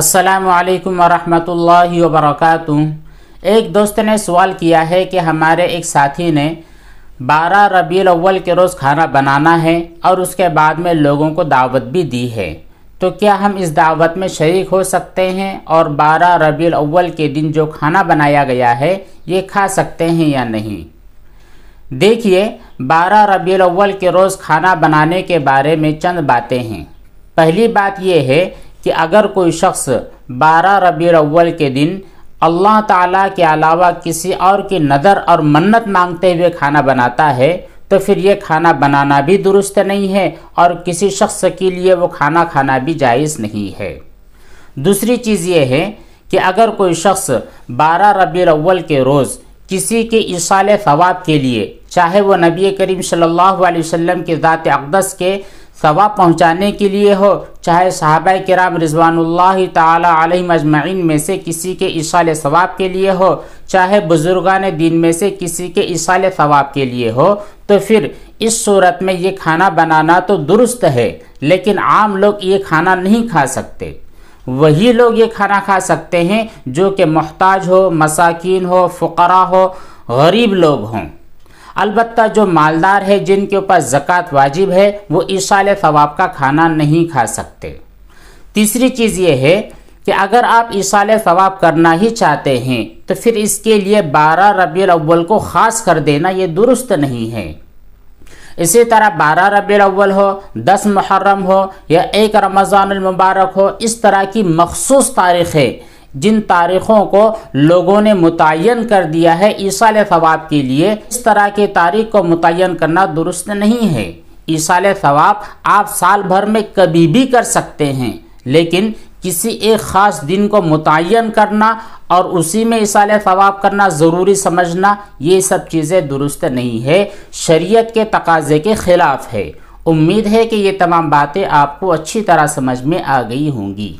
السلام علیکم ورحمۃ اللہ وبرکاتہ ایک دوست نے سوال کیا ہے کہ ہمارے ایک ساتھی نے بارہ ربیع الاول کے روز کھانا بنانا ہے اور اس کے بعد میں لوگوں کو دعوت بھی دی ہے تو کیا ہم اس دعوت میں شریک ہو سکتے ہیں اور بارہ ربیلا الاول کے دن جو کھانا بنایا گیا ہے یہ کھا سکتے ہیں یا نہیں دیکھیے بارہ ربیع الاول کے روز کھانا بنانے کے بارے میں چند باتیں ہیں پہلی بات یہ ہے کہ اگر کوئی شخص بارہ ربیع اول کے دن اللہ تعالیٰ کے علاوہ کسی اور کی نظر اور منت مانگتے ہوئے کھانا بناتا ہے تو پھر یہ کھانا بنانا بھی درست نہیں ہے اور کسی شخص کے لیے وہ کھانا کھانا بھی جائز نہیں ہے دوسری چیز یہ ہے کہ اگر کوئی شخص بارہ ربیع اول کے روز کسی کے اصال ثواب کے لیے چاہے وہ نبی کریم صلی اللہ علیہ وسلم کے ذات اقدس کے ثواب پہنچانے کے لیے ہو چاہے صحابہ کرام رضوان اللہ تعالی علیہ مجمعین میں سے کسی کے اشعال ثواب کے لیے ہو چاہے بزرگان دین میں سے کسی کے اشعال ثواب کے لیے ہو تو پھر اس صورت میں یہ کھانا بنانا تو درست ہے لیکن عام لوگ یہ کھانا نہیں کھا سکتے وہی لوگ یہ کھانا کھا سکتے ہیں جو کہ محتاج ہو مساکین ہو فقرہ ہو غریب لوگ ہوں البتہ جو مالدار ہے جن کے اوپر زکاة واجب ہے وہ عیشال ثواب کا کھانا نہیں کھا سکتے تیسری چیز یہ ہے کہ اگر آپ ایشالِ ثواب کرنا ہی چاہتے ہیں تو پھر اس کے لیے بارہ ربیع الاول کو خاص کر دینا یہ درست نہیں ہے اسی طرح بارہ ربیع الاول ہو دس محرم ہو یا ایک رمضان المبارک ہو اس طرح کی مخصوص تاریخیں جن تاریخوں کو لوگوں نے متعین کر دیا ہے عیصال ثواب کے لیے اس طرح کے تاریخ کو متعین کرنا درست نہیں ہے ایسال ثواب آپ سال بھر میں کبھی بھی کر سکتے ہیں لیکن کسی ایک خاص دن کو متعین کرنا اور اسی میں اصال ثواب کرنا ضروری سمجھنا یہ سب چیزیں درست نہیں ہے شریعت کے تقاضے کے خلاف ہے امید ہے کہ یہ تمام باتیں آپ کو اچھی طرح سمجھ میں آ گئی ہوں گی